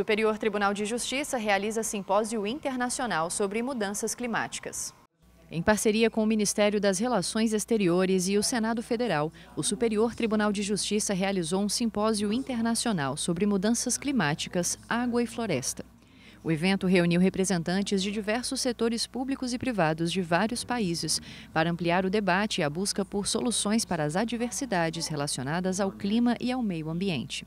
Superior Tribunal de Justiça realiza simpósio internacional sobre mudanças climáticas. Em parceria com o Ministério das Relações Exteriores e o Senado Federal, o Superior Tribunal de Justiça realizou um simpósio internacional sobre mudanças climáticas, água e floresta. O evento reuniu representantes de diversos setores públicos e privados de vários países para ampliar o debate e a busca por soluções para as adversidades relacionadas ao clima e ao meio ambiente.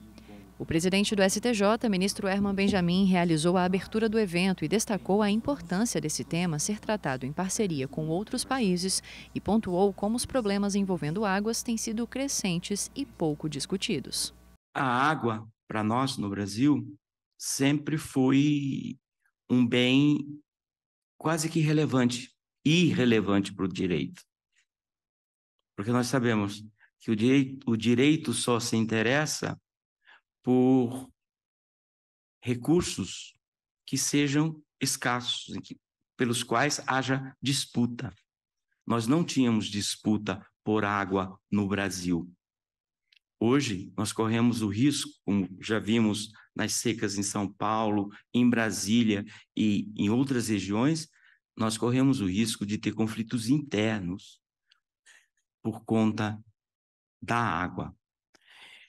O presidente do STJ, ministro Herman Benjamin, realizou a abertura do evento e destacou a importância desse tema ser tratado em parceria com outros países e pontuou como os problemas envolvendo águas têm sido crescentes e pouco discutidos. A água, para nós no Brasil, sempre foi um bem quase que relevante, irrelevante para o direito. Porque nós sabemos que o direito, o direito só se interessa por recursos que sejam escassos, pelos quais haja disputa. Nós não tínhamos disputa por água no Brasil. Hoje, nós corremos o risco, como já vimos nas secas em São Paulo, em Brasília e em outras regiões, nós corremos o risco de ter conflitos internos por conta da água.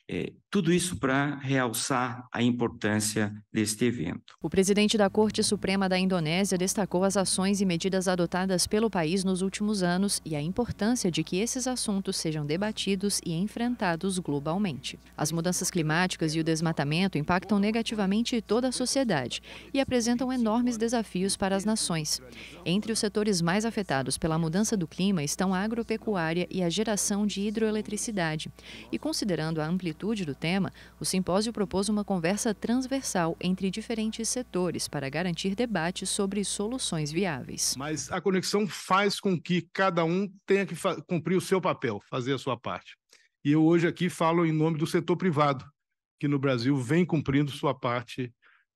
É, tudo isso para realçar a importância deste evento. O presidente da Corte Suprema da Indonésia destacou as ações e medidas adotadas pelo país nos últimos anos e a importância de que esses assuntos sejam debatidos e enfrentados globalmente. As mudanças climáticas e o desmatamento impactam negativamente toda a sociedade e apresentam enormes desafios para as nações. Entre os setores mais afetados pela mudança do clima estão a agropecuária e a geração de hidroeletricidade. E considerando a amplitude do tema, o simpósio propôs uma conversa transversal entre diferentes setores para garantir debates sobre soluções viáveis. Mas a conexão faz com que cada um tenha que cumprir o seu papel, fazer a sua parte. E eu hoje aqui falo em nome do setor privado, que no Brasil vem cumprindo sua parte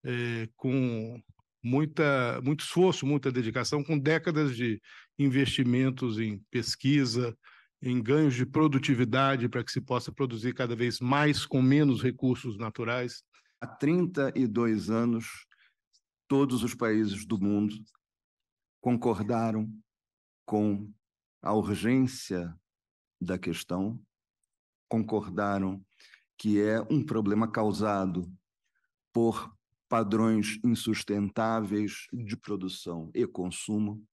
é, com muita, muito esforço, muita dedicação, com décadas de investimentos em pesquisa, em ganhos de produtividade para que se possa produzir cada vez mais com menos recursos naturais. Há 32 anos, todos os países do mundo concordaram com a urgência da questão, concordaram que é um problema causado por padrões insustentáveis de produção e consumo,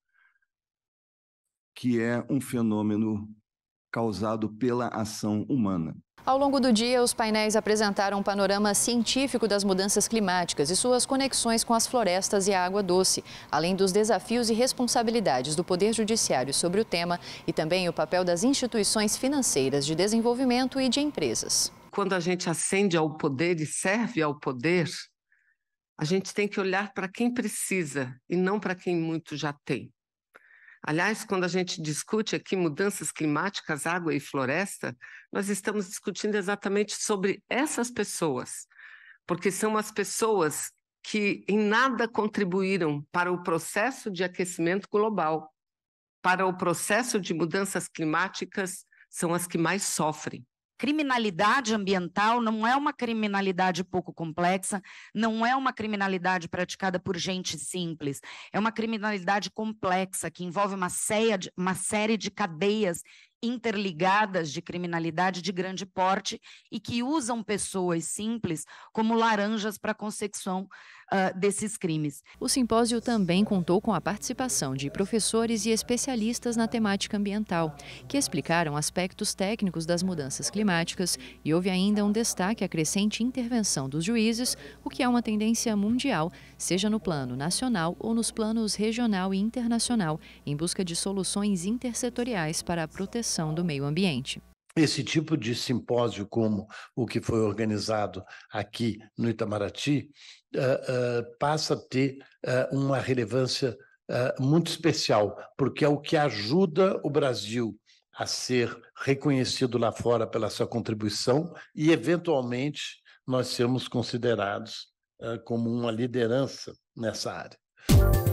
que é um fenômeno causado pela ação humana. Ao longo do dia, os painéis apresentaram um panorama científico das mudanças climáticas e suas conexões com as florestas e a água doce, além dos desafios e responsabilidades do Poder Judiciário sobre o tema e também o papel das instituições financeiras de desenvolvimento e de empresas. Quando a gente ascende ao poder e serve ao poder, a gente tem que olhar para quem precisa e não para quem muito já tem. Aliás, quando a gente discute aqui mudanças climáticas, água e floresta, nós estamos discutindo exatamente sobre essas pessoas, porque são as pessoas que em nada contribuíram para o processo de aquecimento global, para o processo de mudanças climáticas, são as que mais sofrem criminalidade ambiental não é uma criminalidade pouco complexa, não é uma criminalidade praticada por gente simples, é uma criminalidade complexa que envolve uma, ceia, uma série de cadeias interligadas de criminalidade de grande porte e que usam pessoas simples como laranjas para a consecução uh, desses crimes. O simpósio também contou com a participação de professores e especialistas na temática ambiental, que explicaram aspectos técnicos das mudanças climáticas e houve ainda um destaque à crescente intervenção dos juízes, o que é uma tendência mundial, seja no plano nacional ou nos planos regional e internacional, em busca de soluções intersetoriais para a proteção proteção do meio ambiente. Esse tipo de simpósio, como o que foi organizado aqui no Itamaraty, ah, ah, passa a ter ah, uma relevância muito especial, porque é o que ajuda o Brasil a ser reconhecido lá fora pela sua contribuição e, eventualmente, nós sermos considerados como uma liderança nessa área.